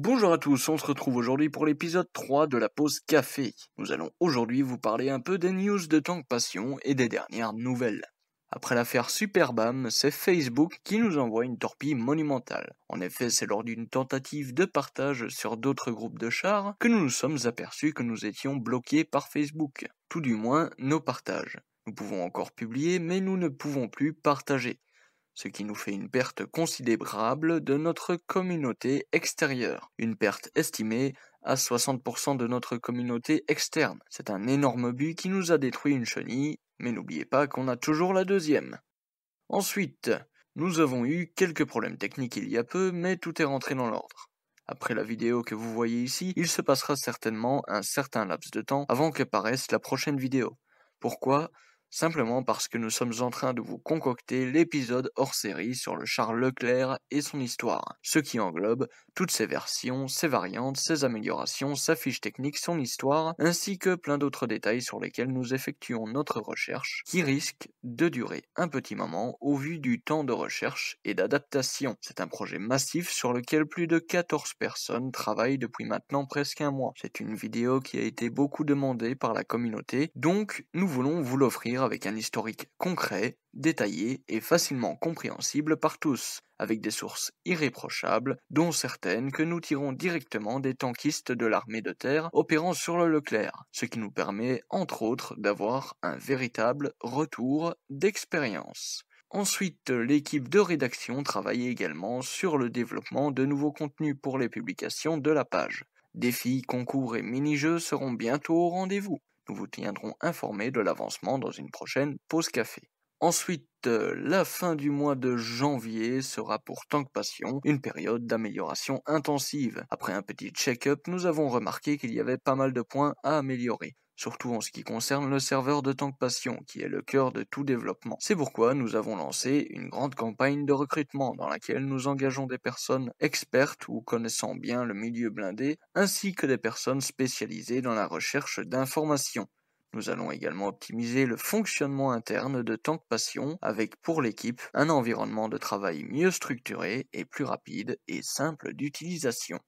Bonjour à tous, on se retrouve aujourd'hui pour l'épisode 3 de la pause café. Nous allons aujourd'hui vous parler un peu des news de Tank Passion et des dernières nouvelles. Après l'affaire Superbam, c'est Facebook qui nous envoie une torpille monumentale. En effet, c'est lors d'une tentative de partage sur d'autres groupes de chars que nous nous sommes aperçus que nous étions bloqués par Facebook. Tout du moins, nos partages. Nous pouvons encore publier, mais nous ne pouvons plus partager ce qui nous fait une perte considérable de notre communauté extérieure, une perte estimée à 60% de notre communauté externe. C'est un énorme but qui nous a détruit une chenille, mais n'oubliez pas qu'on a toujours la deuxième. Ensuite, nous avons eu quelques problèmes techniques il y a peu, mais tout est rentré dans l'ordre. Après la vidéo que vous voyez ici, il se passera certainement un certain laps de temps avant que paraisse la prochaine vidéo. Pourquoi simplement parce que nous sommes en train de vous concocter l'épisode hors série sur le Charles Leclerc et son histoire, ce qui englobe toutes ses versions, ses variantes, ses améliorations, sa fiche technique, son histoire, ainsi que plein d'autres détails sur lesquels nous effectuons notre recherche, qui risque de durer un petit moment au vu du temps de recherche et d'adaptation. C'est un projet massif sur lequel plus de 14 personnes travaillent depuis maintenant presque un mois. C'est une vidéo qui a été beaucoup demandée par la communauté, donc nous voulons vous l'offrir avec un historique concret, détaillé et facilement compréhensible par tous, avec des sources irréprochables, dont certaines que nous tirons directement des tankistes de l'armée de terre opérant sur le Leclerc, ce qui nous permet entre autres d'avoir un véritable retour d'expérience. Ensuite, l'équipe de rédaction travaille également sur le développement de nouveaux contenus pour les publications de la page. Défis, concours et mini-jeux seront bientôt au rendez-vous. Nous vous tiendrons informés de l'avancement dans une prochaine pause café. Ensuite, euh, la fin du mois de janvier sera pour Tank Passion une période d'amélioration intensive. Après un petit check-up, nous avons remarqué qu'il y avait pas mal de points à améliorer surtout en ce qui concerne le serveur de Tank Passion, qui est le cœur de tout développement. C'est pourquoi nous avons lancé une grande campagne de recrutement dans laquelle nous engageons des personnes expertes ou connaissant bien le milieu blindé, ainsi que des personnes spécialisées dans la recherche d'informations. Nous allons également optimiser le fonctionnement interne de Tank Passion avec pour l'équipe un environnement de travail mieux structuré et plus rapide et simple d'utilisation.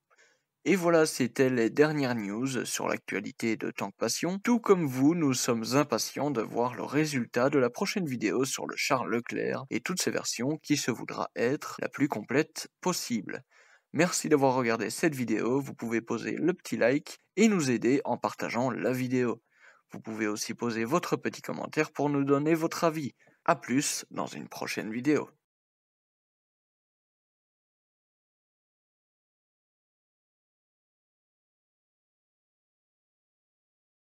Et voilà, c'était les dernières news sur l'actualité de Tank Passion. Tout comme vous, nous sommes impatients de voir le résultat de la prochaine vidéo sur le char Leclerc et toutes ses versions qui se voudra être la plus complète possible. Merci d'avoir regardé cette vidéo, vous pouvez poser le petit like et nous aider en partageant la vidéo. Vous pouvez aussi poser votre petit commentaire pour nous donner votre avis. A plus dans une prochaine vidéo.